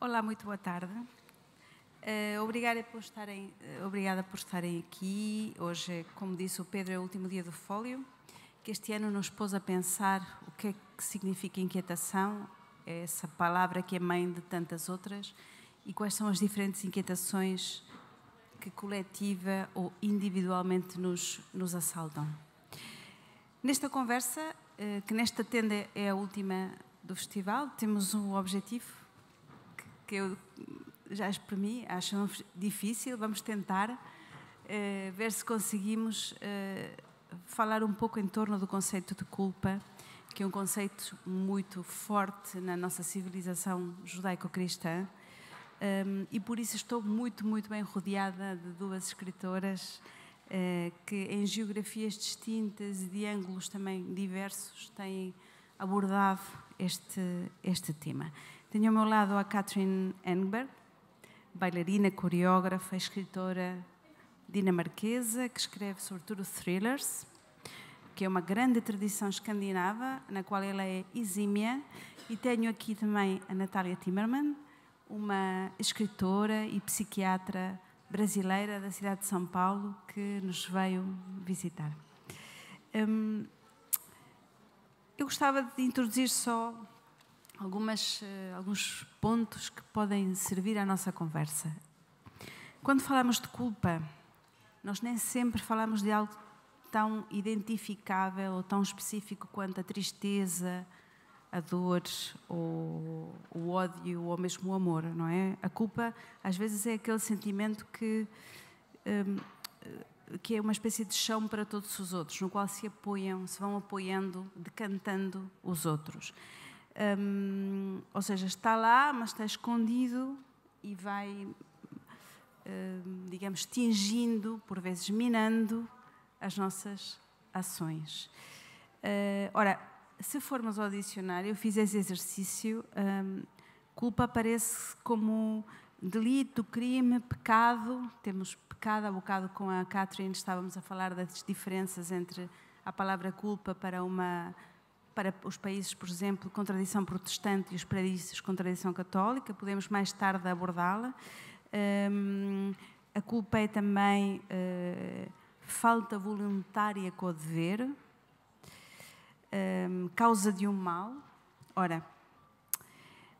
Olá, muito boa tarde. Uh, obrigada, por estarem, uh, obrigada por estarem aqui. Hoje, como disse o Pedro, é o último dia do fólio, que este ano nos pôs a pensar o que é que significa inquietação, essa palavra que é mãe de tantas outras, e quais são as diferentes inquietações que coletiva ou individualmente nos, nos assaltam. Nesta conversa, uh, que nesta tenda é a última do festival, temos um objetivo que eu já exprimi, acham difícil, vamos tentar eh, ver se conseguimos eh, falar um pouco em torno do conceito de culpa, que é um conceito muito forte na nossa civilização judaico-cristã. Um, eh, e por isso estou muito, muito bem rodeada de duas escritoras que, em geografias distintas e de ângulos também diversos, têm abordado este, este tema. Tenho ao meu lado a Catherine Engberg, bailarina, coreógrafa, escritora dinamarquesa, que escreve sobretudo thrillers, que é uma grande tradição escandinava, na qual ela é exímia. E tenho aqui também a Natália Timmerman, uma escritora e psiquiatra brasileira da cidade de São Paulo, que nos veio visitar. Hum, eu gostava de introduzir só algumas, eh, alguns pontos que podem servir à nossa conversa. Quando falamos de culpa, nós nem sempre falamos de algo tão identificável ou tão específico quanto a tristeza, a dor, ou o ódio, ou mesmo o amor, não é? A culpa, às vezes, é aquele sentimento que, hum, que é uma espécie de chão para todos os outros, no qual se apoiam, se vão apoiando, decantando os outros ou seja, está lá, mas está escondido e vai, digamos, tingindo, por vezes minando, as nossas ações. Uh, ora, se formos ao dicionário, eu fiz esse exercício, culpa aparece como delito, crime, pecado. Temos pecado, há bocado com a Catherine estávamos a falar das diferenças entre a palavra culpa para uma para os países, por exemplo, com tradição protestante e os países com tradição católica, podemos mais tarde abordá-la. Um, a culpa é também uh, falta voluntária com o dever, um, causa de um mal. Ora,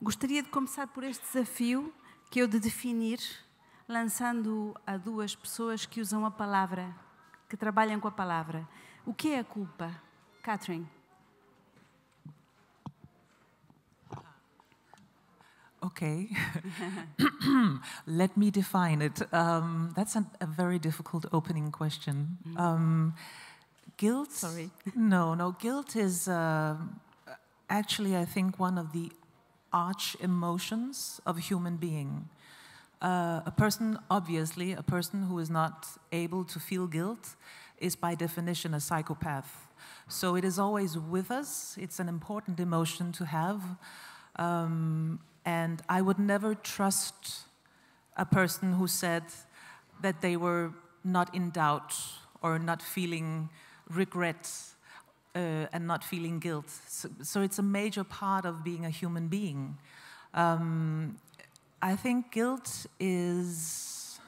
gostaria de começar por este desafio que eu de definir, lançando a duas pessoas que usam a palavra, que trabalham com a palavra. O que é a culpa? Catherine. okay, let me define it. Um, that's an, a very difficult opening question. Mm. Um, guilt? Sorry. No, no. Guilt is uh, actually, I think, one of the arch emotions of a human being. Uh, a person, obviously, a person who is not able to feel guilt is by definition a psychopath. So it is always with us. It's an important emotion to have. Um, and I would never trust a person who said that they were not in doubt or not feeling regret uh, and not feeling guilt. So, so, it's a major part of being a human being. Um, I think guilt is,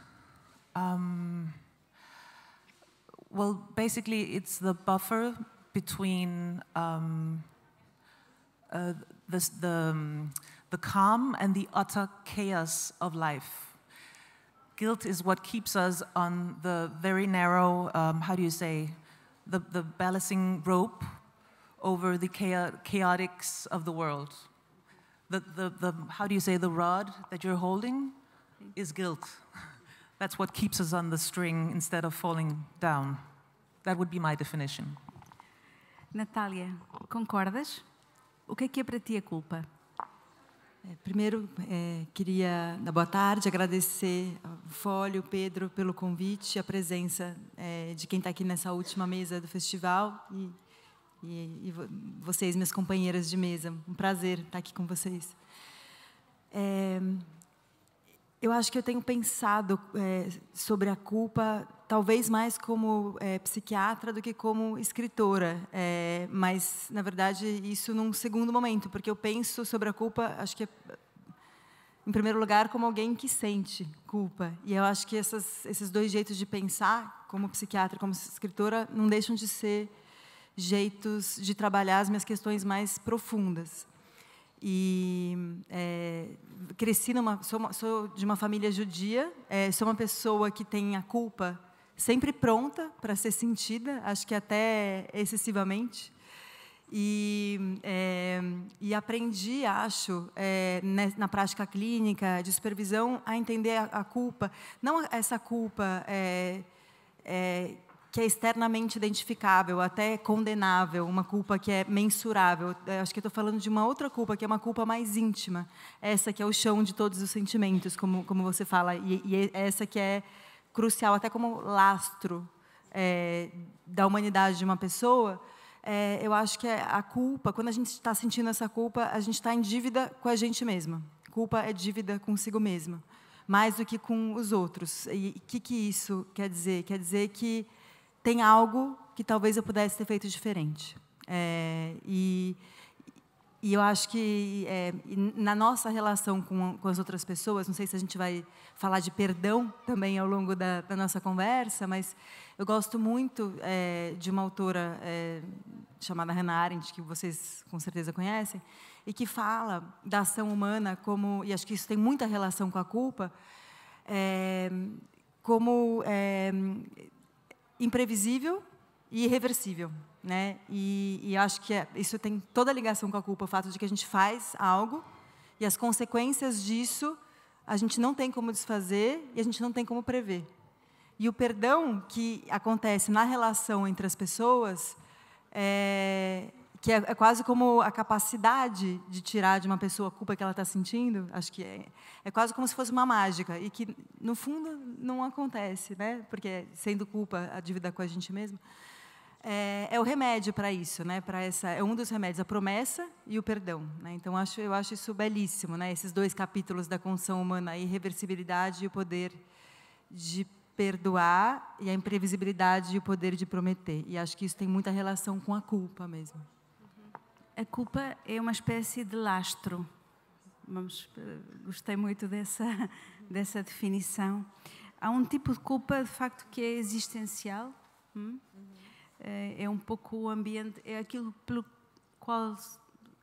um, well, basically, it's the buffer between um, uh, the, the um, the calm and the utter chaos of life. Guilt is what keeps us on the very narrow, um, how do you say, the, the balancing rope over the chaotics of the world. The, the, the, how do you say, the rod that you're holding is guilt. That's what keeps us on the string instead of falling down. That would be my definition. Natália, concordas? O que é que é para ti a culpa? É, primeiro, é, queria dar boa tarde, agradecer ao Fólio, Pedro, pelo convite, a presença é, de quem está aqui nessa última mesa do festival e, e, e, vocês, minhas companheiras de mesa. Um prazer estar tá aqui com vocês. É, eu acho que eu tenho pensado é, sobre a culpa, talvez mais como é, psiquiatra do que como escritora, é, mas na verdade isso num segundo momento, porque eu penso sobre a culpa, acho que é, em primeiro lugar como alguém que sente culpa, e eu acho que essas, esses dois jeitos de pensar, como psiquiatra, como escritora, não deixam de ser jeitos de trabalhar as minhas questões mais profundas. E é, cresci numa. Sou, uma, sou, de uma família judia, é, sou uma pessoa que tem a culpa sempre pronta para ser sentida, acho que até excessivamente. E, é, e aprendi, acho, é, né, na prática clínica de supervisão, a entender a, a culpa, não essa culpa. É, é que é externamente identificável, até condenável, uma culpa que é mensurável. É, acho que estou falando de uma outra culpa, que é uma culpa mais íntima. Essa que é o chão de todos os sentimentos, como, como você fala. E, e é essa que é crucial, até como lastro é, da humanidade de uma pessoa. É, eu acho que é a culpa, quando a gente está sentindo essa culpa, a gente está em dívida com a gente mesma. Culpa é dívida consigo mesma, mais do que com os outros. E o que, que isso quer dizer? Quer dizer que tem algo que talvez eu pudesse ter feito diferente. É, e, e eu acho que é, na nossa relação com, com as outras pessoas, não sei se a gente vai falar de perdão também ao longo da, da nossa conversa, mas eu gosto muito é, de uma autora é, chamada Hannah Arendt, que vocês com certeza conhecem, e que fala da ação humana como, e acho que isso tem muita relação com a culpa, é, como é, imprevisível e irreversível. Né? E, e acho que é, isso tem toda a ligação com a culpa, o fato de que a gente faz algo e as consequências disso a gente não tem como desfazer e a gente não tem como prever. E o perdão que acontece na relação entre as pessoas é, que é, é, quase como a capacidade de tirar de uma pessoa a culpa que ela está sentindo, acho que é, é quase como se fosse uma mágica, e que, no fundo, não acontece, né? porque, sendo culpa a dívida com a gente mesmo, é, é o remédio para isso, né? para essa é um dos remédios, a promessa e o perdão. Né? Então, acho, eu acho isso belíssimo, né? esses dois capítulos da condição humana, a irreversibilidade e o poder de perdoar, e a imprevisibilidade e o poder de prometer. E acho que isso tem muita relação com a culpa mesmo a culpa é uma espécie de lastro. Vamos, eh, gostei muito dessa, dessa definição. Há um tipo de culpa, de facto, que é existencial. Hum? Eh, é, um pouco o ambiente, é aquilo pelo qual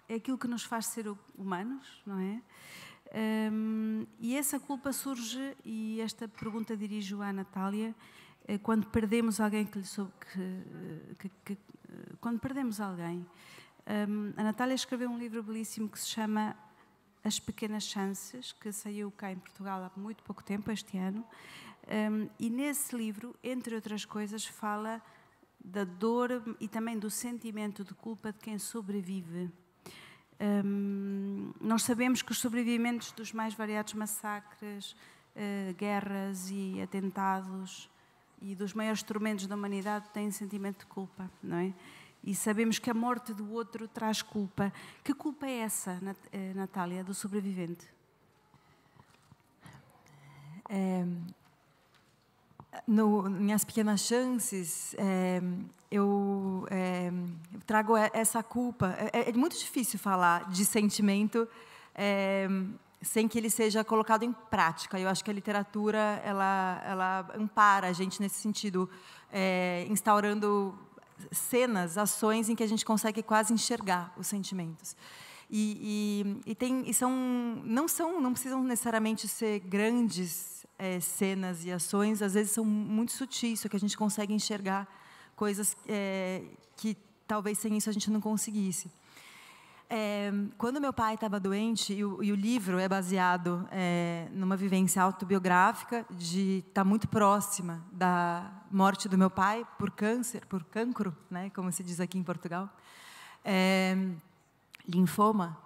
é aquilo que nos faz ser humanos, não é? Hum, e essa culpa surge, e esta pergunta dirijo à Natália, eh, quando perdemos alguém que, lhe soube, que, que, que quando perdemos alguém um, a Natália escreveu um livro belíssimo que se chama As Pequenas Chances, que saiu cá em Portugal há muito pouco tempo, este ano. Um, e nesse livro, entre outras coisas, fala da dor e também do sentimento de culpa de quem sobrevive. Um, nós sabemos que os sobreviventes dos mais variados massacres, uh, guerras e atentados e dos maiores tormentos da humanidade têm sentimento de culpa, não é? e sabemos que a morte do outro traz culpa. Que culpa é essa, eh, Natália, do sobrevivente? É, no, minhas pequenas chances, é, eu, é, eu, trago essa culpa. É, é, é, muito difícil falar de sentimento é, sem que ele seja colocado em prática. Eu acho que a literatura ela, ela ampara a gente nesse sentido, instaurando cenas, ações em que a gente consegue quase enxergar os sentimentos. E, e, e, tem, e são, não são, não precisam necessariamente ser grandes é, cenas e ações. Às vezes são muito sutis, só que a gente consegue enxergar coisas é, que talvez sem isso a gente não conseguisse. É, quando meu pai estava doente, e o, e o, livro é baseado é, numa vivência autobiográfica de estar tá muito próxima da morte do meu pai por câncer, por cancro, né, como se diz aqui em Portugal, é, linfoma.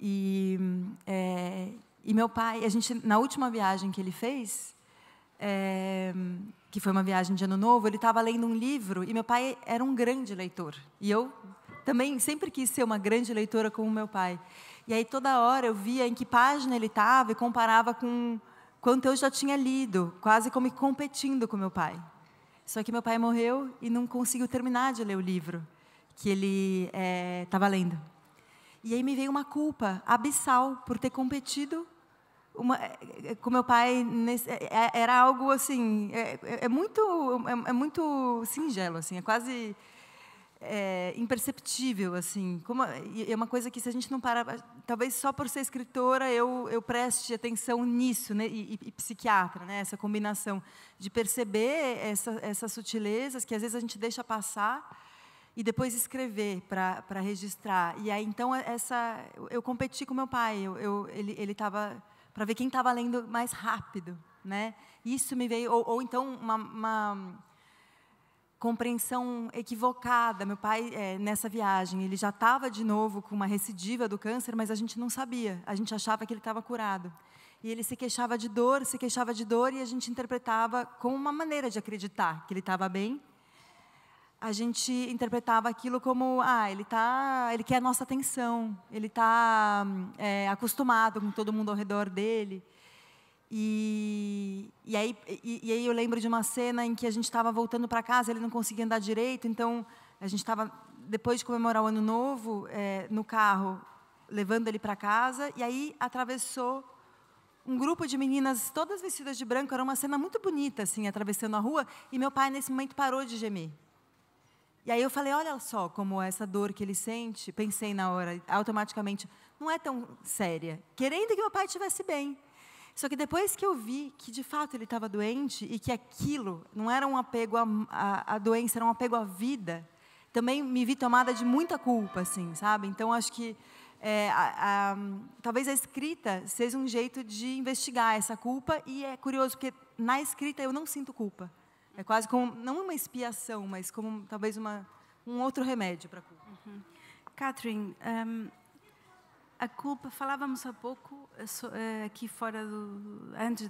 E, e meu pai, a gente na última viagem que ele fez, é, que foi uma viagem de ano novo, ele estava lendo um livro e meu pai era um grande leitor e eu também sempre quis ser uma grande leitora como meu pai. E aí toda hora eu via em que página ele estava e comparava com quanto eu já tinha lido, quase como competindo com meu pai. Só que meu pai morreu e não conseguiu terminar de ler o livro que ele estava eh, é, lendo. E aí me veio uma culpa abissal por ter competido uma, eh, eh, com meu pai. Nesse, era algo assim, é, é, é muito, é, é muito singelo, assim, é quase é, imperceptível, assim. Como, é uma coisa que, se a gente não parar... Talvez só por ser escritora eu, eu preste atenção nisso, né? E, e, psiquiatra, né? Essa combinação de perceber essa, essas sutilezas que, às vezes, a gente deixa passar e depois escrever para registrar. E aí, então, é, essa, eu competi com meu pai. Eu, eu ele estava... para ver quem estava lendo mais rápido, né? Isso me veio... Ou, ou então, uma, uma compreensão equivocada. Meu pai, é, nessa viagem, ele já estava de novo com uma recidiva do câncer, mas a gente não sabia. A gente achava que ele estava curado. E ele se queixava de dor, se queixava de dor, e a gente interpretava como uma maneira de acreditar que ele estava bem. A gente interpretava aquilo como, ah, ele tá, ele quer a nossa atenção, ele está é, acostumado com todo mundo ao redor dele. E, e, aí, e, e, aí eu lembro de uma cena em que a gente estava voltando para casa, ele não conseguia andar direito, então a gente estava, depois de comemorar o Ano Novo, é, no carro, levando ele para casa, e aí atravessou um grupo de meninas, todas vestidas de branco, era uma cena muito bonita, assim, atravessando a rua, e meu pai, nesse momento, parou de gemer. E aí eu falei, olha só como essa dor que ele sente, pensei na hora, automaticamente, não é tão séria. Querendo que meu pai estivesse bem. Só que depois que eu vi que de fato ele estava doente e que aquilo não era um apego à doença, era um apego à vida, também me vi tomada de muita culpa, assim, sabe? Então acho que é, a, a, talvez a escrita seja um jeito de investigar essa culpa e é curioso porque na escrita eu não sinto culpa. É quase como não uma expiação, mas como talvez uma, um outro remédio para a culpa. Uhum. Catherine, hum, a culpa, falávamos há pouco, eh, eh, aqui fora, do, antes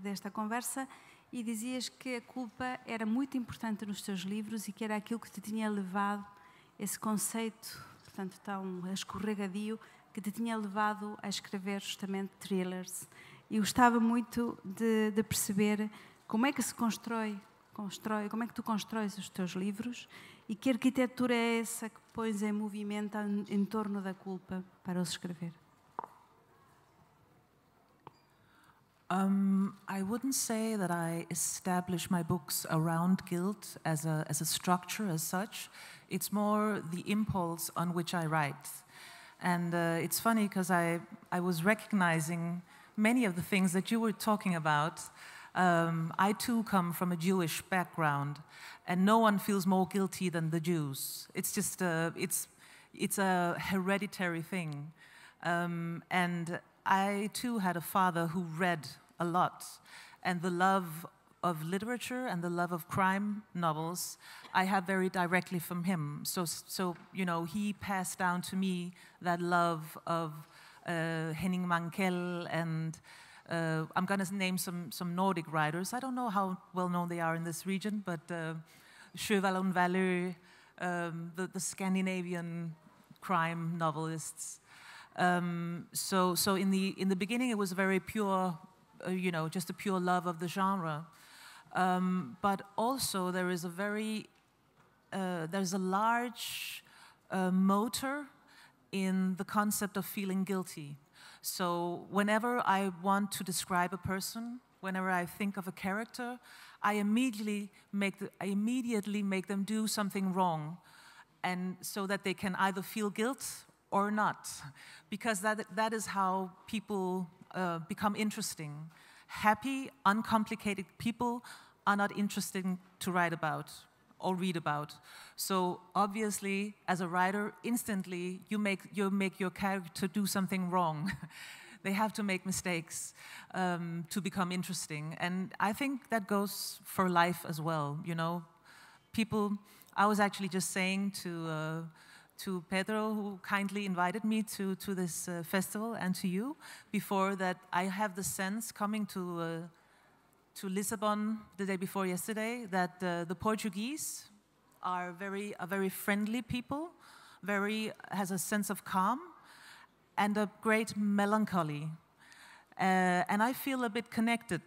desta conversa, e dizias que a culpa era muito importante nos teus livros e que era aquilo que te tinha levado, esse conceito, portanto, tão escorregadio, que te tinha levado a escrever justamente thrillers. E gostava muito de, de perceber como é que se constrói, constrói, como é que tu constróis os teus livros E que arquitetura é essa que pões em movimento em torno da culpa para os escrever? Um, I wouldn't say that I establish my books around guilt as a, as a structure as such. It's more the impulse on which I write. And uh, it's funny because I, I was recognizing many of the things that you were talking about um, I too come from a Jewish background, and no one feels more guilty than the Jews. It's just a, it's, it's a hereditary thing. Um, and I too had a father who read a lot, and the love of literature and the love of crime novels I have very directly from him. So, so you know, he passed down to me that love of uh, Henning Mankell and uh, I'm going to name some, some Nordic writers. I don't know how well known they are in this region, but uh, Sjöwallon um, the, the, Scandinavian crime novelists. Um, so, so in the in the beginning, it was a very pure, uh, you know, just a pure love of the genre. Um, but also, there is a very uh, there's a large uh, motor in the concept of feeling guilty. So whenever I want to describe a person, whenever I think of a character, I immediately make, the, I immediately make them do something wrong and so that they can either feel guilt or not, because that, that is how people uh, become interesting. Happy, uncomplicated people are not interesting to write about or read about. So obviously, as a writer, instantly you make, you make your character do something wrong. they have to make mistakes um, to become interesting. And I think that goes for life as well, you know. People, I was actually just saying to, uh, to Pedro, who kindly invited me to, to this uh, festival, and to you before that I have the sense coming to uh, to Lisbon the day before yesterday that uh, the Portuguese are very, a very friendly people, very has a sense of calm and a great melancholy. Uh, and I feel a bit connected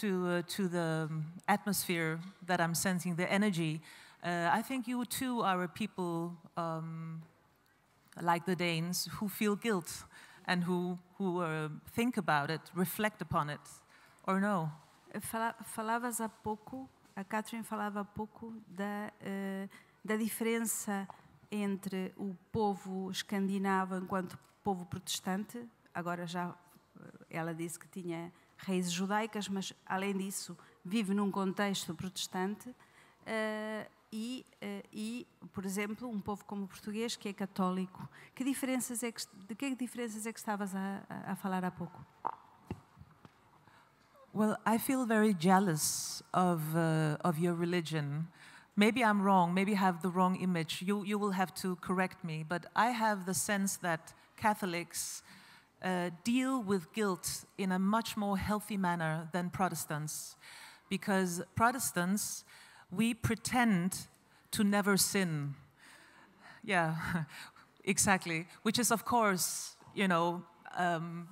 to, uh, to the atmosphere that I'm sensing, the energy. Uh, I think you too are a people um, like the Danes who feel guilt and who, who uh, think about it, reflect upon it, or no? falavas há pouco, a Catherine falava há pouco da, eh, da diferença entre o povo escandinavo enquanto povo protestante, agora já eh, ela disse que tinha raízes judaicas, mas além disso vive num contexto protestante, eh, e, e, por exemplo, um povo como o português que é católico. Que diferenças é que, de que diferenças é que estavas a, a falar há pouco? Well, I feel very jealous of, uh, of your religion. Maybe I'm wrong, maybe I have the wrong image. You, you will have to correct me, but I have the sense that Catholics uh, deal with guilt in a much more healthy manner than Protestants. Because Protestants, we pretend to never sin. Yeah, exactly. Which is, of course, you know, um,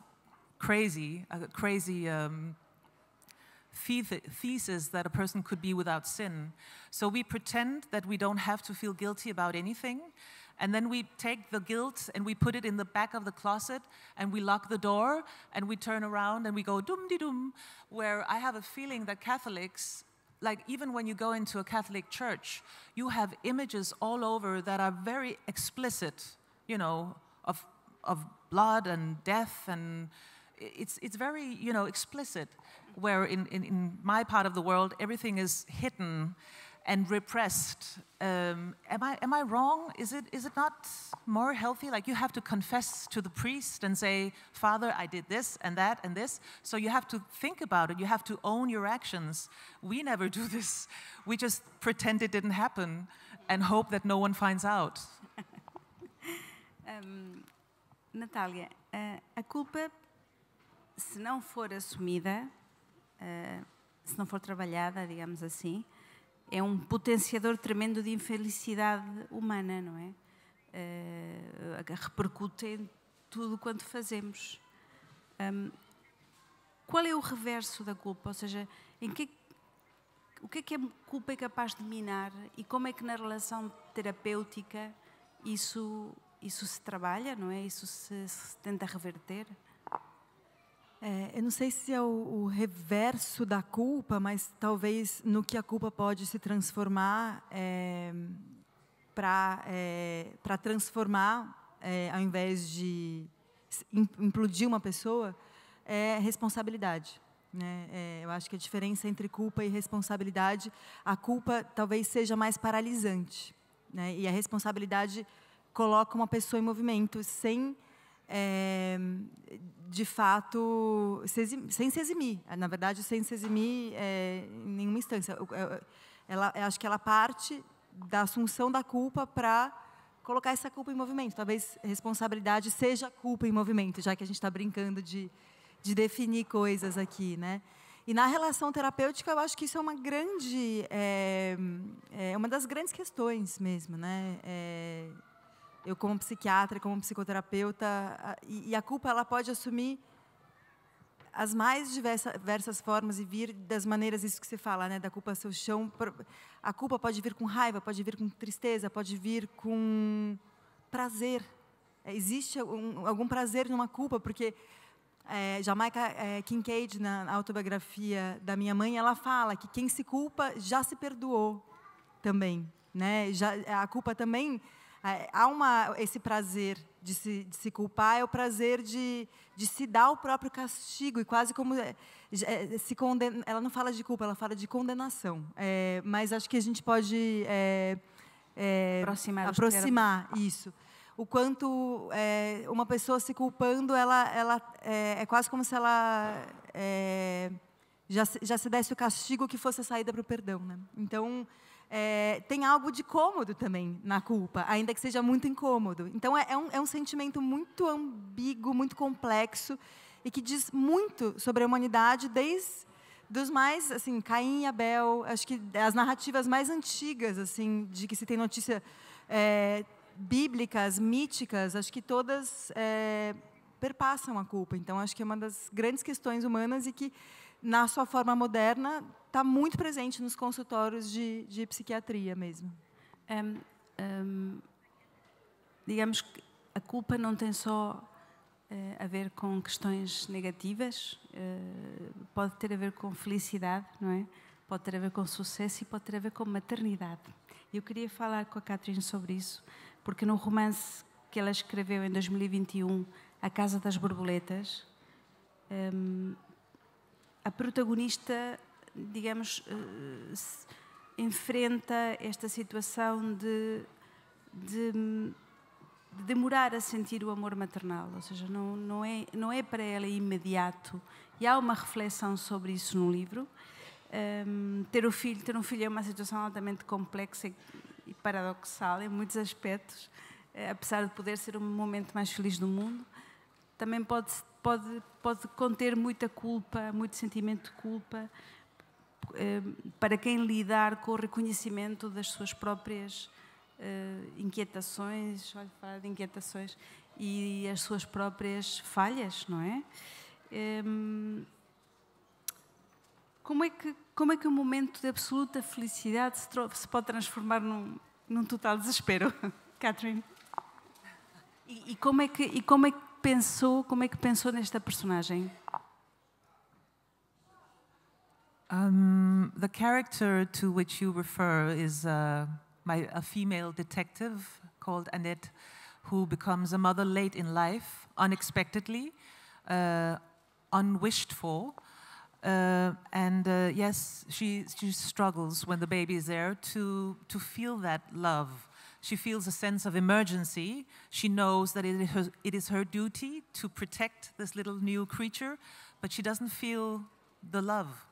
crazy, a uh, crazy um, thesis that a person could be without sin. So we pretend that we don't have to feel guilty about anything. And then we take the guilt and we put it in the back of the closet and we lock the door and we turn around and we go dum di dum. Where I have a feeling that Catholics, like even when you go into a Catholic church, you have images all over that are very explicit, you know, of, of blood and death and it's, it's very, you know, explicit where in, in, in my part of the world, everything is hidden and repressed. Um, am, I, am I wrong? Is it, is it not more healthy? Like you have to confess to the priest and say, Father, I did this and that and this. So you have to think about it. You have to own your actions. We never do this. We just pretend it didn't happen and hope that no one finds out. um, Natália, eh, a culpa, se não for assumida, se não for trabalhada, digamos assim, é um potenciador tremendo de infelicidade humana, não é? Uh, repercute em tudo quanto fazemos. Um, qual é o reverso da culpa? Ou seja, em que, o que é que a culpa é capaz de minar e como é que na relação terapêutica isso, isso se trabalha, não é? Isso se, se tenta reverter? É, eu não sei se é o, o, reverso da culpa, mas talvez no que a culpa pode se transformar é, para é, transformar, é, ao invés de implodir uma pessoa, é responsabilidade. Né? É, eu acho que a diferença entre culpa e responsabilidade, a culpa talvez seja mais paralisante. Né? E a responsabilidade coloca uma pessoa em movimento sem é, de fato, sem se eximir. Na verdade, sem se eximir é, em nenhuma instância. Ela, acho que ela parte da assunção da culpa para colocar essa culpa em movimento. Talvez responsabilidade seja culpa em movimento, já que a gente está brincando de, de definir coisas aqui, né? E na relação terapêutica, eu acho que isso é uma grande, é, é uma das grandes questões mesmo, né? É, eu como psiquiatra, como psicoterapeuta, e, e a culpa ela pode assumir as mais diversas formas e vir das maneiras isso que você fala, né, da culpa seu chão, a culpa pode vir com raiva, pode vir com tristeza, pode vir com prazer. É, existe algum, algum prazer numa culpa, porque é, Jamaica é, Kincaid na autobiografia da minha mãe, ela fala que quem se culpa já se perdoou também, né? Já a culpa também é, há uma, esse prazer de se, de se culpar, é o prazer de, de se dar o próprio castigo, e quase como é, é, se condena, ela não fala de culpa, ela fala de condenação. É, mas acho que a gente pode é, aproximar, aproximar isso o quanto é, uma pessoa se culpando, ela, ela é, é quase como se ela é, já, já se desse o castigo que fosse a saída para o perdão. Né? Então, é, tem algo de cômodo também na culpa, ainda que seja muito incômodo. Então, é, é, um, é um sentimento muito ambíguo, muito complexo, e que diz muito sobre a humanidade desde dos mais, assim, Caim e Abel, acho que as narrativas mais antigas, assim, de que se tem notícia é, bíblicas, míticas, acho que todas é, perpassam a culpa. Então, acho que é uma das grandes questões humanas e que na sua forma moderna, está muito presente nos consultórios de, de psiquiatria mesmo. digamos que a culpa não tem só eh, a ver com questões negativas, eh, pode ter a ver com felicidade, não é? Pode ter a ver com sucesso e pode ter a ver com maternidade. Eu queria falar com a Catherine sobre isso, porque no romance que ela escreveu em 2021, A Casa das Borboletas, a protagonista, digamos, eh, enfrenta esta situação de, de, de, demorar a sentir o amor maternal, ou seja, não, não, é, não é para ela imediato. E há uma reflexão sobre isso no livro. Um, ehm, ter, o filho, ter um filho é uma situação altamente complexa e paradoxal em muitos aspectos, eh, apesar de poder ser o momento mais feliz do mundo. Também pode pode, pode conter muita culpa, muito sentimento de culpa, eh, para quem lidar com o reconhecimento das suas próprias eh, inquietações, olha, falar de inquietações, e as suas próprias falhas, não é? Ehm, como, é que, como é que um momento de absoluta felicidade se, pode transformar num, num total desespero? Catherine? E, e, como é que, e como é que pensou, como é que pensou nesta personagem? Um, the character to which you refer is uh, my, a female detective called Annette, who becomes a mother late in life, unexpectedly, uh, unwished for. Uh, and uh, yes, she, she struggles when the baby is there to, to feel that love she feels a sense of emergency. She knows that it is, her, it is her duty to protect this little new creature, but she doesn't feel the love.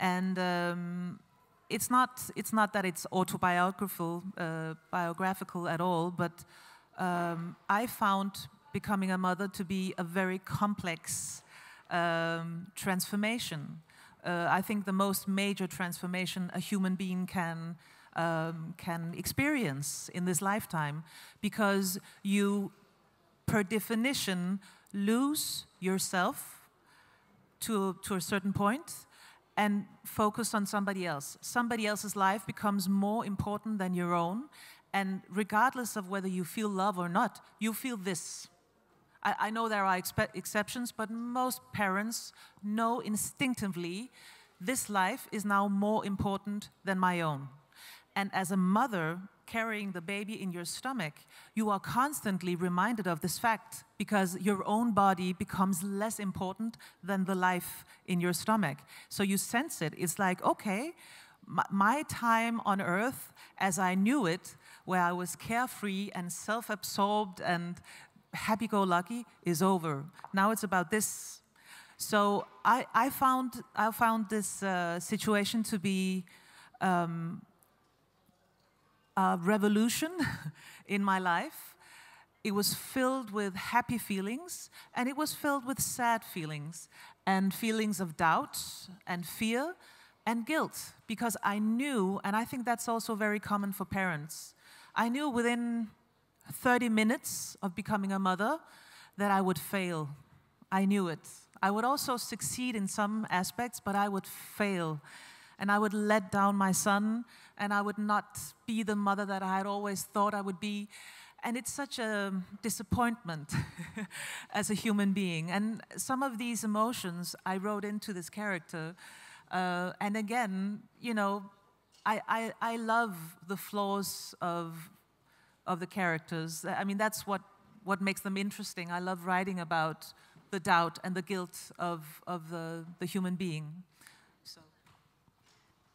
And um, it's, not, it's not that it's autobiographical uh, biographical at all, but um, I found becoming a mother to be a very complex um, transformation. Uh, I think the most major transformation a human being can um, can experience in this lifetime because you, per definition, lose yourself to, to a certain point and focus on somebody else. Somebody else's life becomes more important than your own. And regardless of whether you feel love or not, you feel this. I, I know there are exceptions, but most parents know instinctively this life is now more important than my own. And as a mother carrying the baby in your stomach, you are constantly reminded of this fact because your own body becomes less important than the life in your stomach. So you sense it. It's like, okay, my time on earth as I knew it, where I was carefree and self absorbed and happy go lucky, is over. Now it's about this. So I, I, found, I found this uh, situation to be um, uh, revolution in my life. It was filled with happy feelings and it was filled with sad feelings and feelings of doubt and fear and guilt because I knew, and I think that's also very common for parents, I knew within 30 minutes of becoming a mother that I would fail. I knew it. I would also succeed in some aspects, but I would fail and I would let down my son, and I would not be the mother that I had always thought I would be. And it's such a disappointment as a human being. And some of these emotions I wrote into this character. Uh, and again, you know, I, I, I love the flaws of, of the characters. I mean, that's what, what makes them interesting. I love writing about the doubt and the guilt of, of the, the human being.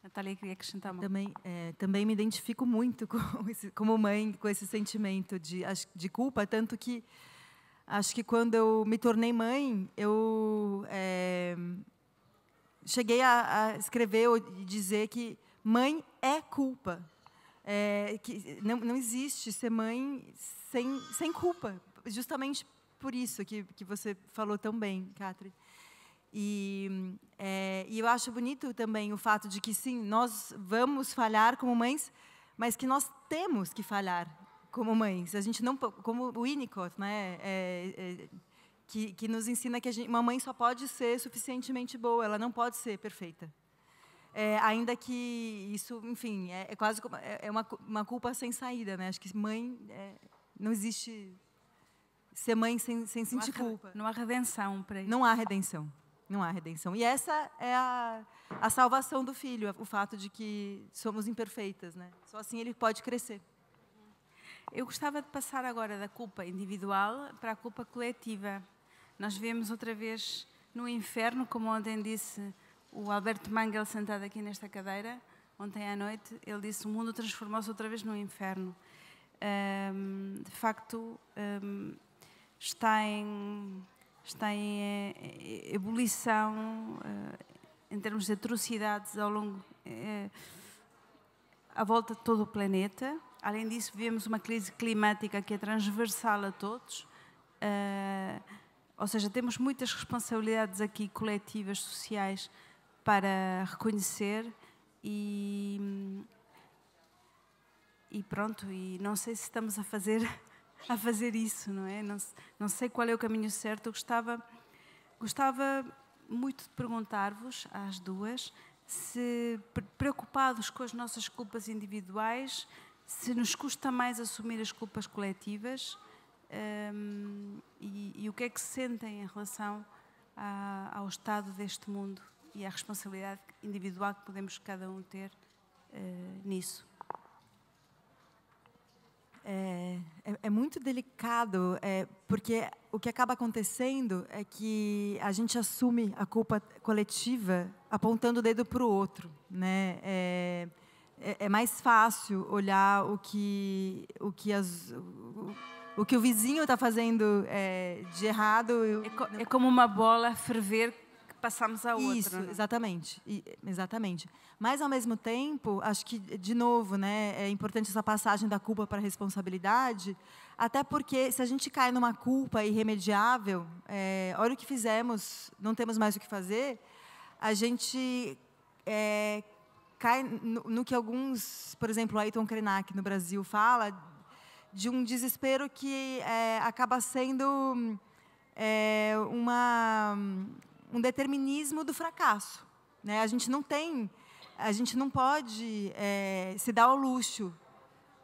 Natália queria acrescentar uma também, é, também me identifico muito com esse, como mãe com esse sentimento de, de culpa, tanto que acho que quando eu me tornei mãe, eu é, cheguei a, a escrever e dizer que mãe é culpa. É, que não, não existe ser mãe sem, sem culpa, justamente por isso que, que você falou tão bem, Catherine. E, é, e eu acho bonito também o fato de que, sim, nós vamos falhar como mães, mas que nós temos que falhar como mães. A gente não, como o Winnicott, né, é, é, que, que, nos ensina que gente, uma mãe só pode ser suficientemente boa, ela não pode ser perfeita. É, ainda que isso, enfim, é, é quase é, é uma, uma, culpa sem saída, né? Acho que mãe é, não existe ser mãe sem, sem sentir não há, culpa. Não há redenção para isso. Não há redenção. Não há redenção. E essa é a, a salvação do filho, é o fato de que somos imperfeitas, né? Só assim ele pode crescer. Eu gostava de passar agora da culpa individual para a culpa coletiva. Nós vemos outra vez no inferno, como ontem disse o Alberto Mangel sentado aqui nesta cadeira, ontem à noite, ele disse: o mundo transformou-se outra vez no inferno. Um, de facto, um, está em está em eh, ebulição eh, em termos de atrocidades ao longo eh, à volta de todo o planeta. Além disso, vivemos uma crise climática que é transversal a todos. Ou seja, temos muitas responsabilidades aqui coletivas, sociais, para reconhecer e, e pronto, e não sei se estamos a fazer a fazer isso, não é? Não, não sei qual é o caminho certo. Eu gostava, gostava muito de perguntar-vos, às duas, se preocupados com as nossas culpas individuais, se nos custa mais assumir as culpas coletivas um, e, e, o que é que sentem em relação a, ao estado deste mundo e à responsabilidade individual que podemos cada um ter uh, nisso. É, é, é, muito delicado, é, porque o que acaba acontecendo é que a gente assume a culpa coletiva apontando o dedo para o outro. Né? É, é, é, mais fácil olhar o que o, que as, o, o que o vizinho está fazendo é, de errado. Co é, como uma bola ferver passamos a outra. Isso, né? exatamente, exatamente. Mas ao mesmo tempo, acho que de novo, né, é importante essa passagem da culpa para a responsabilidade, até porque se a gente cai numa culpa irremediável, é, olha o que fizemos, não temos mais o que fazer, a gente é, cai no, no, que alguns, por exemplo, Ayrton Krenak no Brasil fala de um desespero que é, acaba sendo é, uma um determinismo do fracasso. Né? A gente não tem, a gente não pode é, se dar ao luxo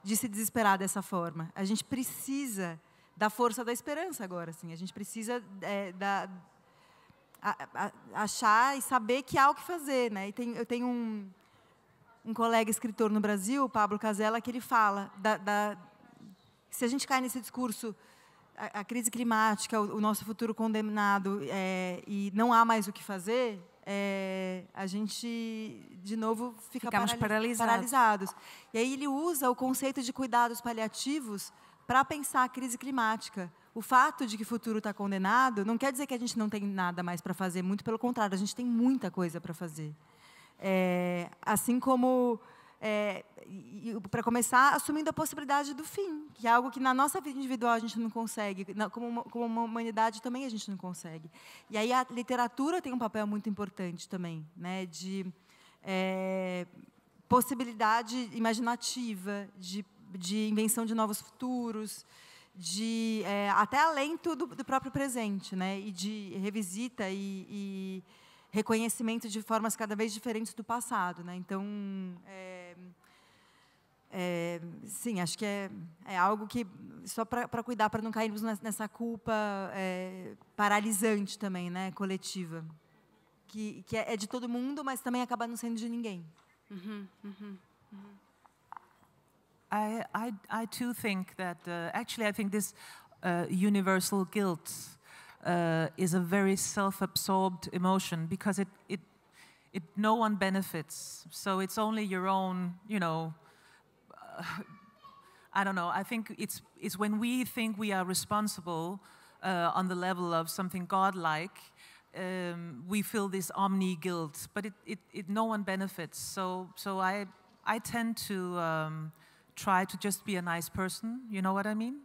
de se desesperar dessa forma. A gente precisa da força da esperança agora, sim. A gente precisa é, da a, a, achar e saber que há o que fazer, né? E tem, eu tenho um, um colega escritor no Brasil, Pablo Casella, que ele fala da, da se a gente cai nesse discurso a, crise climática, o, nosso futuro condenado é, e não há mais o que fazer, é, a gente de novo fica Ficamos paralisados. paralisados. E aí ele usa o conceito de cuidados paliativos para pensar a crise climática. O fato de que o futuro está condenado não quer dizer que a gente não tem nada mais para fazer, muito pelo contrário, a gente tem muita coisa para fazer. É, assim como é, para começar, assumindo a possibilidade do fim, que é algo que na nossa vida individual a gente não consegue, na, como, uma, como uma humanidade também a gente não consegue. E aí a literatura tem um papel muito importante também, né, de é, possibilidade imaginativa, de, de invenção de novos futuros, de é, até além do, do próprio presente, né, e de revisita e, e reconhecimento de formas cada vez diferentes do passado. Né? Então, é, é, sim, acho que é, é algo que, só para cuidar, para não cairmos nessa culpa é, paralisante também, né? coletiva, que, que é, é de todo mundo, mas também acaba não sendo de ninguém. Uhum, uhum, uhum. I, I, I too think that, uh, actually, I think this uh, universal guilt uh, is a very self-absorbed emotion because it, it, it, no one benefits. So it's only your own, you know, uh, I don't know. I think it's, it's when we think we are responsible uh, on the level of something godlike, um, we feel this omni guilt, but it, it, it, no one benefits. So, so I, I tend to um, try to just be a nice person, you know what I mean?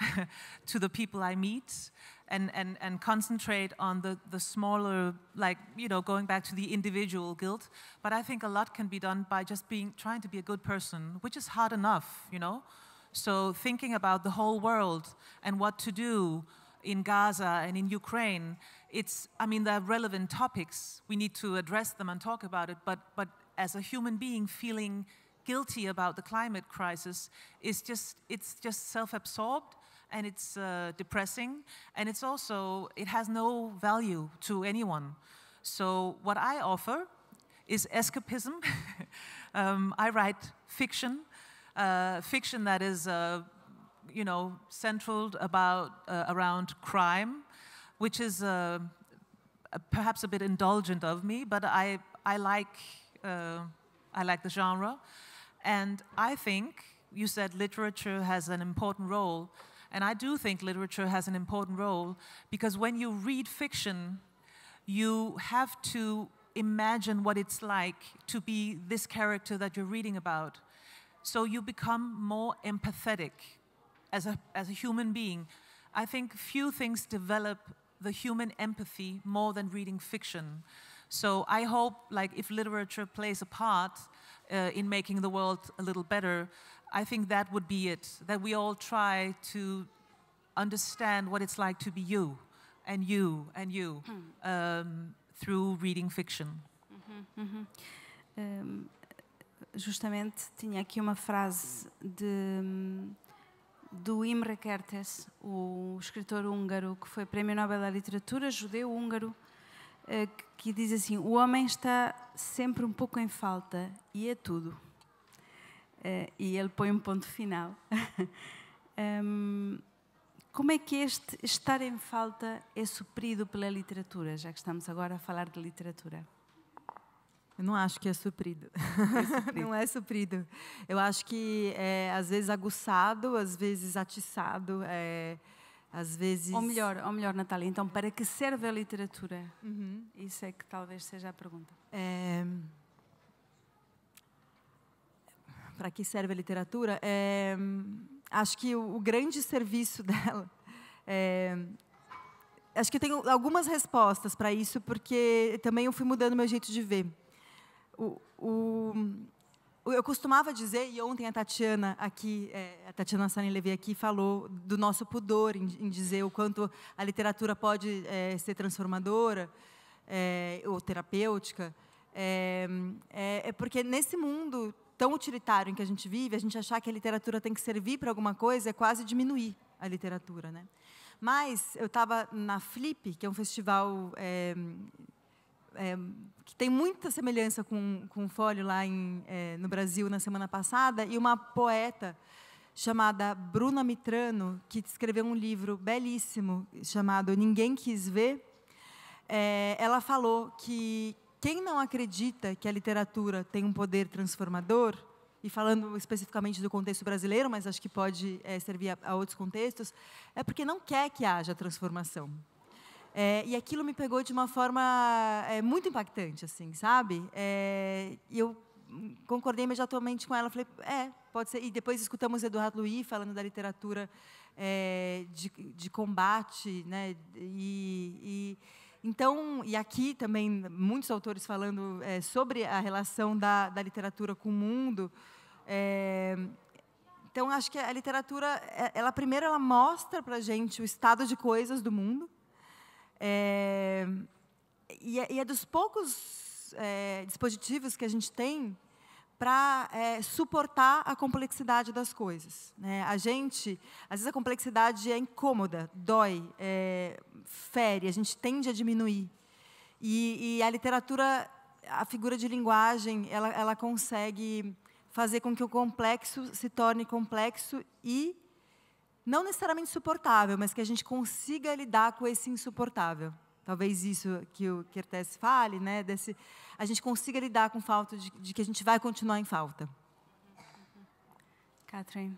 to the people I meet and, and, and concentrate on the, the smaller, like, you know, going back to the individual guilt. But I think a lot can be done by just being, trying to be a good person, which is hard enough, you know? So thinking about the whole world and what to do in Gaza and in Ukraine, it's, I mean, they're relevant topics. We need to address them and talk about it. But, but as a human being feeling guilty about the climate crisis is just, it's just self-absorbed and it's uh, depressing, and it's also, it has no value to anyone. So what I offer is escapism. um, I write fiction, uh, fiction that is, uh, you know, centered about, uh, around crime, which is uh, perhaps a bit indulgent of me, but I, I, like, uh, I like the genre. And I think you said literature has an important role and I do think literature has an important role because when you read fiction, you have to imagine what it's like to be this character that you're reading about. So you become more empathetic as a, as a human being. I think few things develop the human empathy more than reading fiction. So I hope, like, if literature plays a part uh, in making the world a little better, I think that would be it, that we all try to understand what it's like to be you and you and you hmm. um, through reading fiction. Uhum, Um, uhum. hum, justamente tinha aqui uma frase de, hum, do Imre Kertész, o escritor húngaro que foi Prémio Nobel da Literatura, judeu húngaro, eh, que diz assim: O homem está sempre um pouco em falta e é tudo. Uh, e ele põe um ponto final. um, ehm, como é que este estar em falta é suprido pela literatura, já que estamos agora a falar de literatura? Eu não acho que é suprido. É suprido. não é suprido. Eu acho que é, às vezes aguçado, às vezes atiçado, é, às vezes. Ou melhor, ou melhor, Natália, então, para que serve a literatura? Uhum. Isso é que talvez seja a pergunta. É para que serve a literatura, é, acho que o, o, grande serviço dela. É, acho que tem algumas respostas para isso, porque também eu fui mudando meu jeito de ver. O, o, eu costumava dizer, e ontem a Tatiana aqui, é, a Tatiana Sanilevê aqui falou do nosso pudor em, em, dizer o quanto a literatura pode é, ser transformadora é, ou terapêutica. É, é, é, porque nesse mundo tão utilitário em que a gente vive, a gente achar que a literatura tem que servir para alguma coisa é quase diminuir a literatura, né? Mas eu estava na Flip, que é um festival é, é, que tem muita semelhança com, com o Fólio lá em, é, no Brasil na semana passada, e uma poeta chamada Bruna Mitrano, que escreveu um livro belíssimo chamado Ninguém Quis Ver, ela falou que quem não acredita que a literatura tem um poder transformador, e falando especificamente do contexto brasileiro, mas acho que pode é, servir a, a, outros contextos, é porque não quer que haja transformação. É, e aquilo me pegou de uma forma é, muito impactante, assim, sabe? e eu concordei imediatamente com ela, falei, é, pode ser. E depois escutamos Eduardo Luiz falando da literatura de, de, combate, né? e, e então, e aqui também muitos autores falando é, sobre a relação da, da, literatura com o mundo. É, então, acho que a literatura, é, ela primeiro ela mostra para gente o estado de coisas do mundo. É, e, é, e, é dos poucos é, dispositivos que a gente tem para é, suportar a complexidade das coisas. Né? A gente, às vezes, a complexidade é incômoda, dói, é, fere, a gente tende a diminuir. E, e, a literatura, a figura de linguagem, ela, ela consegue fazer com que o complexo se torne complexo e não necessariamente suportável, mas que a gente consiga lidar com esse insuportável talvez isso que o Kertes fale, né, desse, a gente consiga lidar com falta de, de que a gente vai continuar em falta. Catherine.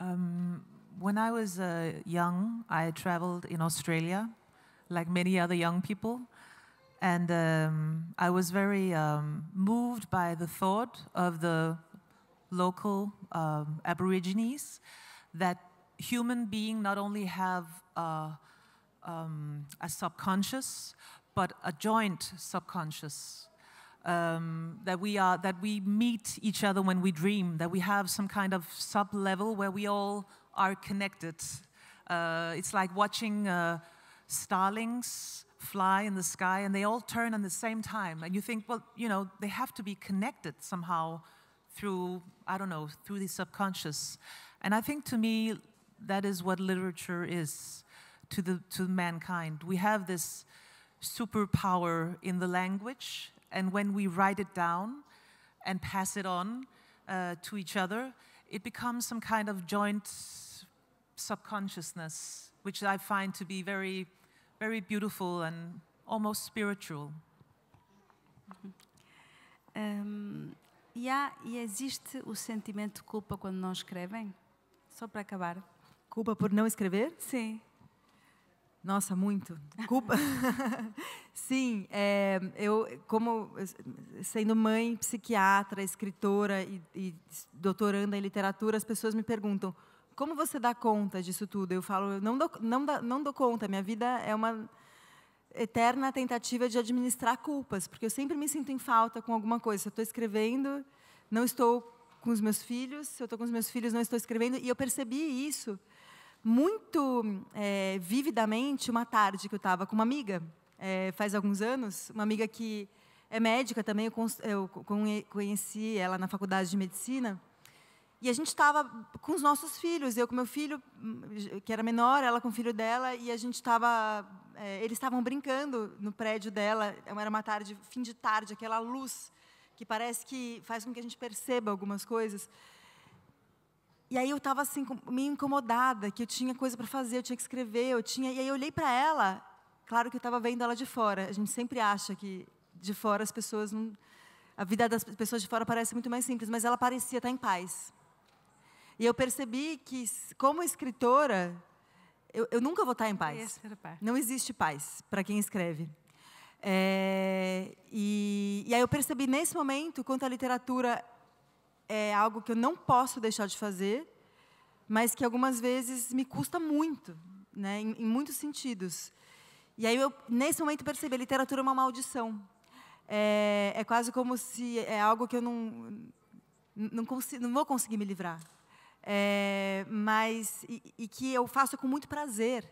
Um, when I was uh, young, I traveled in Australia, like many other young people, and um, I was very um, moved by the thought of the local Aborigines that human beings not only have uh, um, a subconscious, but a joint subconscious. Um, that we are, that we meet each other when we dream, that we have some kind of sub level where we all are connected. Uh, it's like watching uh, starlings fly in the sky and they all turn at the same time. And you think, well, you know, they have to be connected somehow through, I don't know, through the subconscious. And I think to me, that is what literature is to, the, to mankind. We have this superpower in the language, and when we write it down and pass it on uh, to each other, it becomes some kind of joint subconsciousness, which I find to be very, very beautiful and almost spiritual. um, e, há, e existe o sentimento de culpa quando não escrevem? Só para acabar. Culpa por não escrever? Sim. Nossa, muito. Culpa. Sim, é, eu como sendo mãe, psiquiatra, escritora e, e, doutoranda em literatura, as pessoas me perguntam como você dá conta disso tudo. Eu falo, eu não dou, não, dá, não dou conta. Minha vida é uma eterna tentativa de administrar culpas, porque eu sempre me sinto em falta com alguma coisa. Se eu estou escrevendo, não estou com os meus filhos. Se eu estou com os meus filhos, não estou escrevendo. E eu percebi isso muito é, vividamente uma tarde que eu estava com uma amiga, é, faz alguns anos, uma amiga que é médica também, eu, conheci ela na faculdade de medicina. E a gente estava com os nossos filhos, eu com meu filho, hum, que era menor, ela com o filho dela, e a gente estava. É, eles estavam brincando no prédio dela, então era uma tarde, fim de tarde, aquela luz que parece que faz com que a gente perceba algumas coisas. E aí eu estava assim, meio incomodada, que eu tinha coisa para fazer, eu tinha que escrever, eu tinha. E aí eu olhei para ela, claro que eu estava vendo ela de fora. A gente sempre acha que de fora as pessoas não. A vida das pessoas de fora parece muito mais simples, mas ela parecia estar tá em paz. E eu percebi que, como escritora, eu, eu nunca vou estar tá em paz. Não existe paz para quem escreve. É, e, e aí eu percebi nesse momento quanto a literatura é algo que eu não posso deixar de fazer, mas que algumas vezes me custa muito, né, em, em muitos sentidos. E aí eu, nesse momento, percebi, a literatura é uma maldição. É, é quase como se é algo que eu não não, consigo, não vou conseguir me livrar, é, mas e, e que eu faço com muito prazer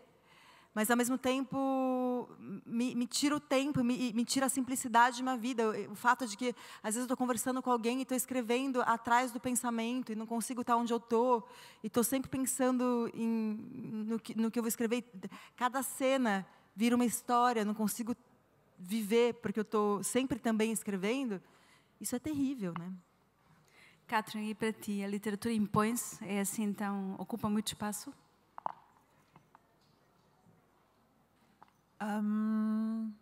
mas ao mesmo tempo me, me tira o tempo, me, me, tira a simplicidade de uma vida. O fato de que às vezes estou conversando com alguém e estou escrevendo atrás do pensamento e não consigo estar onde eu estou e estou sempre pensando em, no, que, no que eu vou escrever. Cada cena vira uma história, não consigo viver porque eu estou sempre também escrevendo. Isso é terrível, né? Catherine, e para ti, a literatura impõe-se? É assim, então, ocupa muito espaço? Um,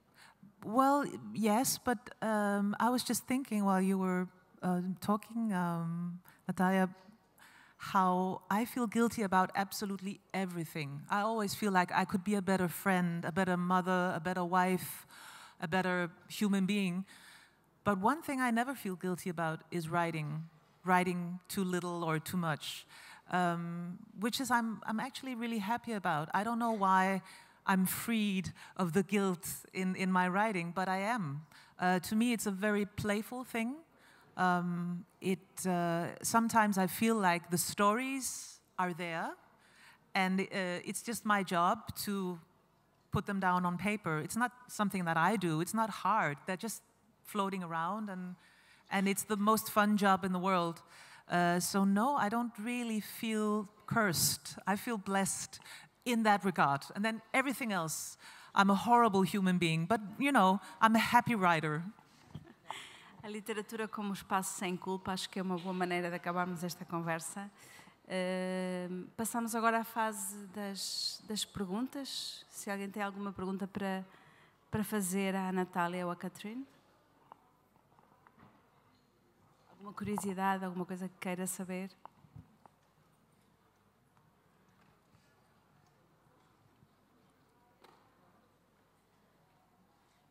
well, yes, but um, I was just thinking while you were uh, talking, um, Natalia, how I feel guilty about absolutely everything. I always feel like I could be a better friend, a better mother, a better wife, a better human being. But one thing I never feel guilty about is writing, writing too little or too much, um, which is I'm, I'm actually really happy about. I don't know why I'm freed of the guilt in, in my writing, but I am. Uh, to me, it's a very playful thing. Um, it, uh, sometimes I feel like the stories are there, and uh, it's just my job to put them down on paper. It's not something that I do, it's not hard. They're just floating around, and, and it's the most fun job in the world. Uh, so, no, I don't really feel cursed. I feel blessed in that regard. And then everything else, I'm a horrible human being, but you know, I'm a happy writer. A literatura como espaço sem culpa, acho que é uma boa maneira de acabarmos esta conversa. Uh, passamos agora à fase das, das perguntas. Se alguém tem alguma pergunta para, para fazer à Natália ou à Catherine? Alguma curiosidade, alguma coisa que queira saber?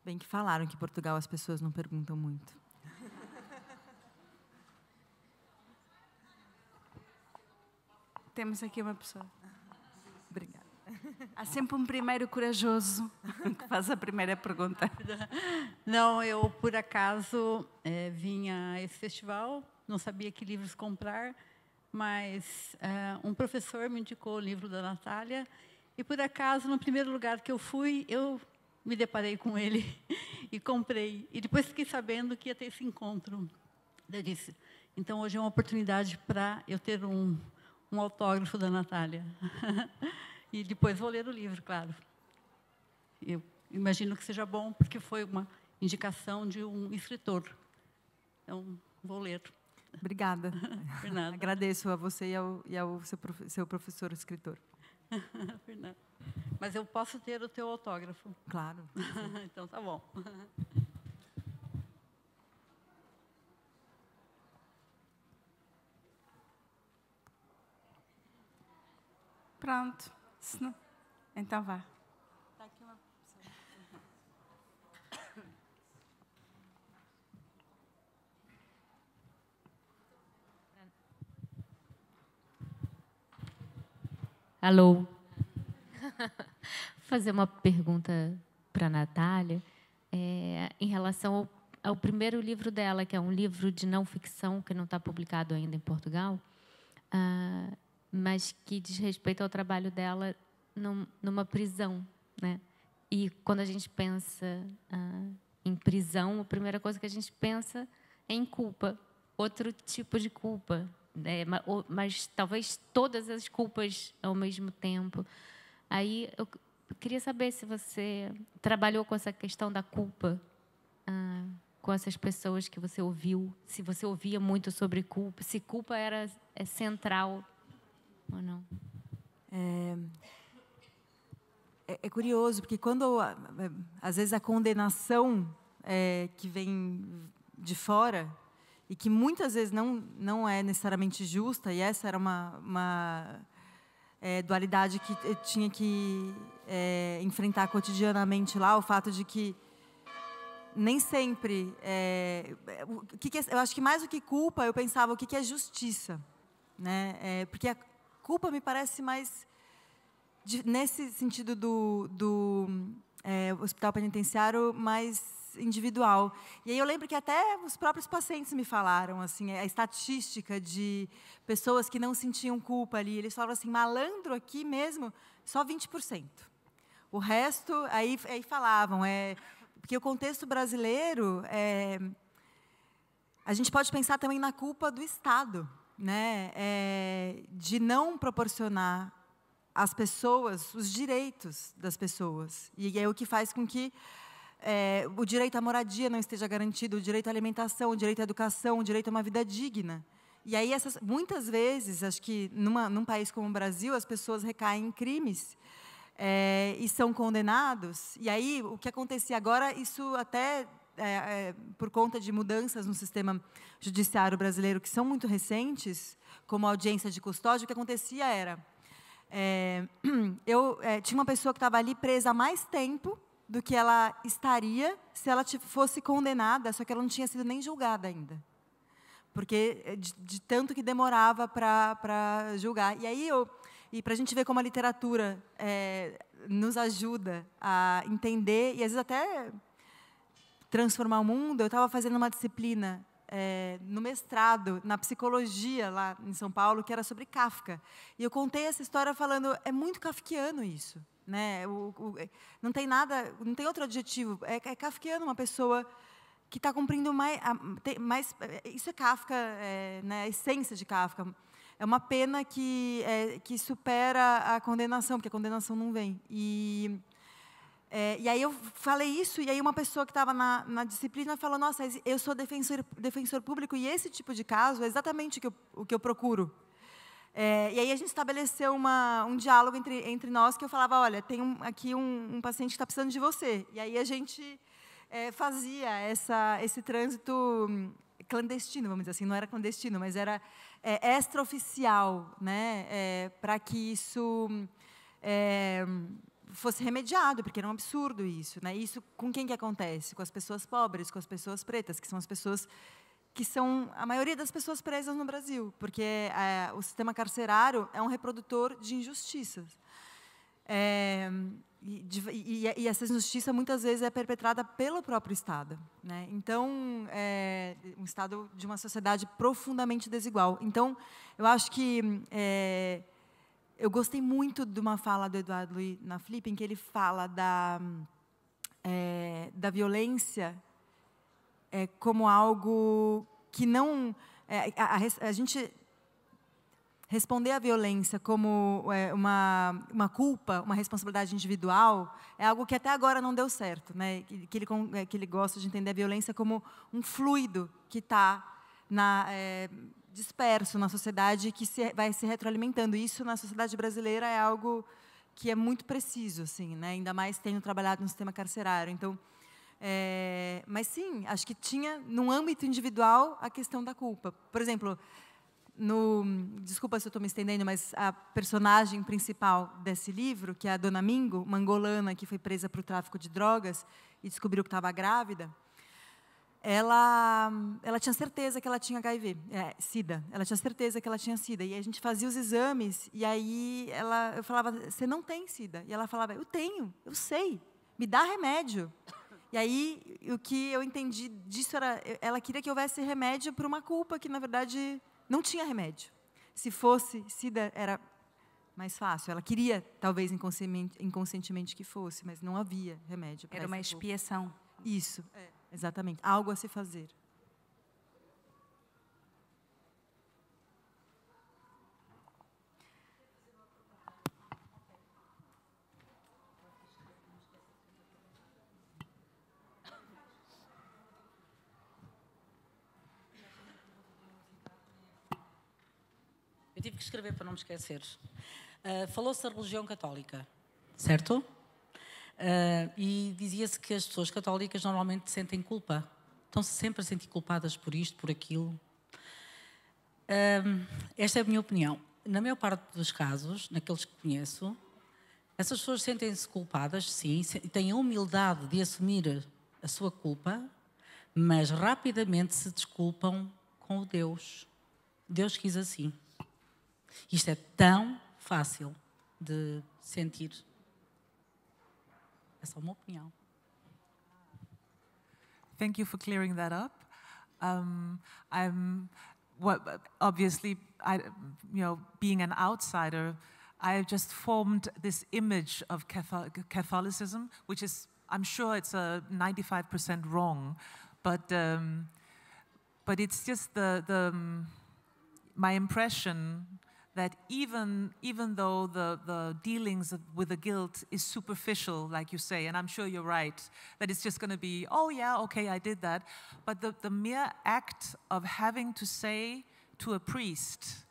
Bem que falaram que em Portugal as pessoas não perguntam muito. Temos aqui uma pessoa. Obrigada. Há sempre um primeiro corajoso que faz a primeira pergunta. Não, eu por acaso é, eh, vinha a esse festival, não sabia que livros comprar, mas é, um professor me indicou o livro da Natália e por acaso no primeiro lugar que eu fui eu me deparei com ele e comprei. E depois fiquei sabendo que ia ter esse encontro. Eu disse, então hoje é uma oportunidade para eu ter um, um autógrafo da Natália. e depois vou ler o livro, claro. Eu imagino que seja bom, porque foi uma indicação de um escritor. Então, vou ler. Obrigada. Agradeço a você e ao, e ao seu, prof, seu professor escritor. Fernanda. Mas eu posso ter o teu autógrafo. Claro. então tá bom. Pronto. Então vá. Tá aqui uma Alô. fazer uma pergunta para a Natália é, em relação ao, ao, primeiro livro dela, que é um livro de não ficção que não está publicado ainda em Portugal, ah, mas que diz respeito ao trabalho dela num, numa prisão. Né? E quando a gente pensa ah, em prisão, a primeira coisa que a gente pensa é em culpa, outro tipo de culpa, é, né? mas, mas, talvez todas as culpas ao mesmo tempo. Aí eu queria saber se você trabalhou com essa questão da culpa ah, com essas pessoas que você ouviu, se você ouvia muito sobre culpa, se culpa era é central ou não. É, é, é curioso porque quando é, às vezes a condenação é, que vem de fora e que muitas vezes não não é necessariamente justa e essa era uma, uma é, dualidade que eu eh, tinha que é, enfrentar cotidianamente lá, o fato de que nem sempre. É, o que, que é, eu acho que mais do que culpa, eu pensava o que, que é justiça. Né? É, porque a culpa me parece mais. De, nesse sentido do, do é, hospital penitenciário, mais individual. E aí eu lembro que até os próprios pacientes me falaram, assim, a estatística de pessoas que não sentiam culpa ali. Eles falavam assim, malandro aqui mesmo, só 20%. O resto, aí, aí falavam, é, porque o contexto brasileiro, é, a gente pode pensar também na culpa do Estado, né, é, de não proporcionar às pessoas os direitos das pessoas. E é o que faz com que é, o direito à moradia não esteja garantido, o direito à alimentação, o direito à educação, o direito a uma vida digna. E aí, essas, muitas vezes, acho que numa, num país como o Brasil, as pessoas recaem em crimes é, e são condenados. E aí, o que acontecia agora, isso até é, é por conta de mudanças no sistema judiciário brasileiro que são muito recentes, como a audiência de custódia, o que acontecia era. É, eu é, tinha uma pessoa que estava ali presa há mais tempo do que ela estaria se ela fosse condenada, só que ela não tinha sido nem julgada ainda. Porque eh, de, de tanto que demorava para julgar. E aí eu. E para a gente ver como a literatura é, nos ajuda a entender e às vezes até transformar o mundo, eu estava fazendo uma disciplina é, no mestrado, na psicologia lá em São Paulo, que era sobre Kafka. E eu contei essa história falando: é muito kafkiano isso. Né? O, o, é, não tem nada, não tem outro adjetivo. É, é kafkiano uma pessoa que está cumprindo mais, mais, é, Isso é Kafka, é, né? a essência de Kafka. É uma pena que, é, que supera a condenação, porque a condenação não vem. E, é, e aí eu falei isso, e aí uma pessoa que estava na, na, disciplina falou, nossa, eu sou defensor, defensor público, e esse tipo de caso é exatamente o que eu, o que eu procuro. É, e aí a gente estabeleceu uma, um diálogo entre, entre nós que eu falava, olha, tem um, aqui um, um paciente que está precisando de você. E aí a gente é, fazia essa, esse trânsito hum, clandestino, vamos dizer assim, não era clandestino, mas era é, extraoficial, né, é, para que isso hum, é, fosse remediado, porque era um absurdo isso. Né? Isso com quem que acontece? Com as pessoas pobres, com as pessoas pretas, que são as pessoas que são a maioria das pessoas presas no Brasil, porque é, o sistema carcerário é um reprodutor de injustiças. É, e, de, e, e, essa injustiça muitas vezes é perpetrada pelo próprio Estado. Né? Então, é, um Estado de uma sociedade profundamente desigual. Então, eu acho que. É, eu gostei muito de uma fala do Eduardo Luiz na Flip, em que ele fala da, é, da violência é, como algo que não. É, a, a, a, gente responder à violência como é, uma, uma culpa, uma responsabilidade individual, é algo que até agora não deu certo. Né? Que, que ele, é, que ele gosta de entender a violência como um fluido que está na é, disperso na sociedade que se, vai se retroalimentando. Isso na sociedade brasileira é algo que é muito preciso, assim, né? Ainda mais tendo trabalhado no sistema carcerário. Então, é, mas sim, acho que tinha, num âmbito individual, a questão da culpa. Por exemplo, no, desculpa se eu estou me estendendo, mas a personagem principal desse livro, que é a Dona Mingo, uma angolana que foi presa para o tráfico de drogas e descobriu que estava grávida, ela, ela tinha certeza que ela tinha HIV, é, SIDA. Ela tinha certeza que ela tinha SIDA. E a gente fazia os exames, e aí ela, eu falava, você não tem SIDA. E ela falava, eu tenho, eu sei, me dá remédio. E aí, o que eu entendi disso era, ela queria que houvesse remédio para uma culpa que, na verdade, não tinha remédio. Se fosse SIDA, era mais fácil. Ela queria, talvez inconscientemente, inconscientemente que fosse, mas não havia remédio. Para era uma expiação. Culpa. Isso, é. exatamente. Algo a se fazer. tive que escrever para não me esquecer. Uh, ah, Falou-se da religião católica, certo? Uh, e dizia-se que as pessoas católicas normalmente sentem culpa. Estão-se sempre a sentir culpadas por isto, por aquilo. Uh, esta é a minha opinião. Na maior parte dos casos, naqueles que conheço, essas pessoas sentem-se culpadas, sim, têm a humildade de assumir a sua culpa, mas rapidamente se desculpam com o Deus. Deus quis assim. Isto é tão fácil de sentir. É só uma opinião. Thank you for clearing that up. Um, I'm well, obviously, I, you know, being an outsider, I just formed this image of Catholicism, which is, I'm sure, it's a 95% wrong, but um, but it's just the the um, my impression that even, even though the, the dealings with the guilt is superficial, like you say, and I'm sure you're right, that it's just going to be, oh, yeah, okay, I did that. But the, the mere act of having to say to a priest,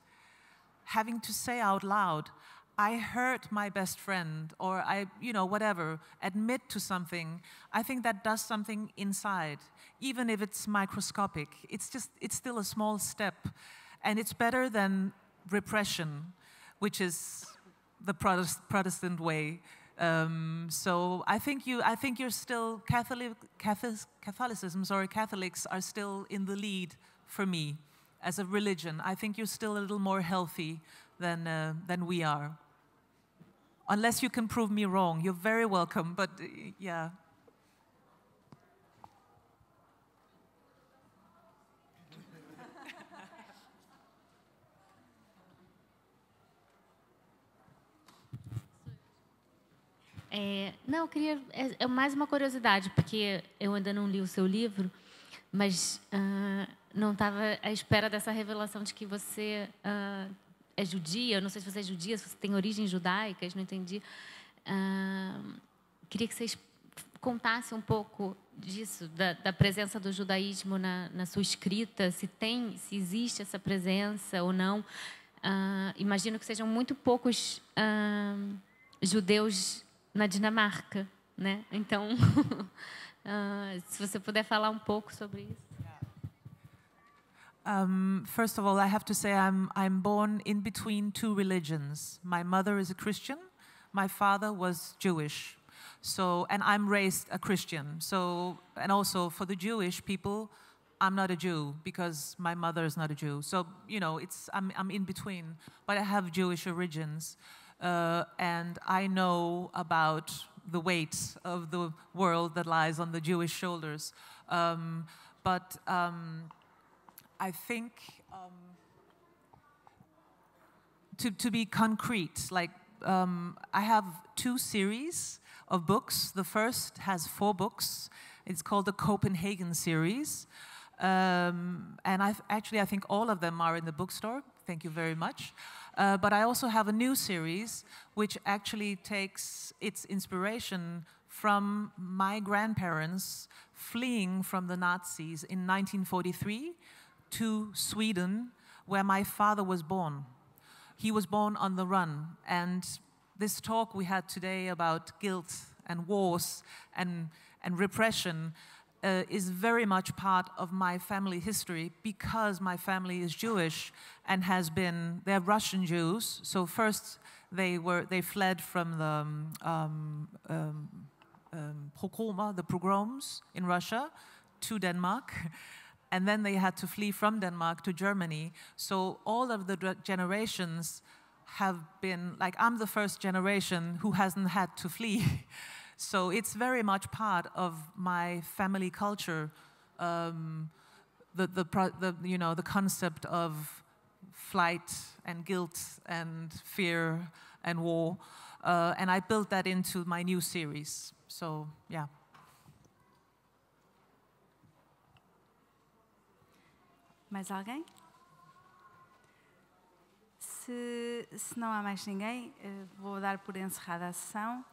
having to say out loud, I hurt my best friend, or I, you know, whatever, admit to something, I think that does something inside, even if it's microscopic. It's just, it's still a small step. And it's better than repression, which is the Protestant way. Um, so I think you, I think you're still Catholic, Catholicism, sorry, Catholics are still in the lead for me as a religion. I think you're still a little more healthy than uh, than we are. Unless you can prove me wrong, you're very welcome. But uh, yeah. É, não, eu queria. É, é, mais uma curiosidade, porque eu ainda não li o seu livro, mas uh, não estava à espera dessa revelação de que você uh, é judia. Eu não sei se você é judia, se você tem origens judaicas, não entendi. Uh, queria que vocês contasse um pouco disso, da, da presença do judaísmo na, na, sua escrita, se tem, se existe essa presença ou não. Uh, imagino que sejam muito poucos uh, judeus na Dinamarca, né? Então, ah, se você puder falar um pouco sobre isso. Um, first of all, I have to say I'm, I'm born in between two religions. My mother is a Christian, my father was Jewish. So, and I'm raised a Christian. So, and also for the Jewish people, I'm not a Jew because my mother is not a Jew. So, you know, it's, I'm, I'm in between, but I have Jewish origins. Uh, and I know about the weight of the world that lies on the Jewish shoulders. Um, but um, I think um, to, to be concrete, like um, I have two series of books. The first has four books. It's called the Copenhagen series. Um, and i actually, I think all of them are in the bookstore. Thank you very much. Uh, but I also have a new series which actually takes its inspiration from my grandparents fleeing from the Nazis in 1943 to Sweden, where my father was born. He was born on the run. And this talk we had today about guilt and wars and, and repression uh, is very much part of my family history because my family is Jewish and has been, they're Russian Jews. So first they were, they fled from the um, um, um, um the pogroms in Russia to Denmark. And then they had to flee from Denmark to Germany. So all of the generations have been, like I'm the first generation who hasn't had to flee. So it's very much part of my family culture, um, the, the, the, you know, the concept of flight and guilt and fear and war. Uh, and I built that into my new series. So, yeah. Mais alguém? Se, se não há mais ninguém, eh, vou dar por encerrada a sessão.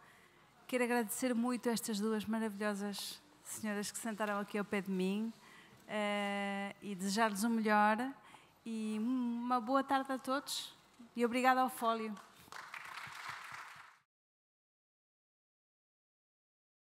Quero agradecer muito estas duas maravilhosas senhoras que sentaram aqui ao pé de mim uh, e desejar-lhes o melhor e uma boa tarde a todos e obrigada ao Fólio.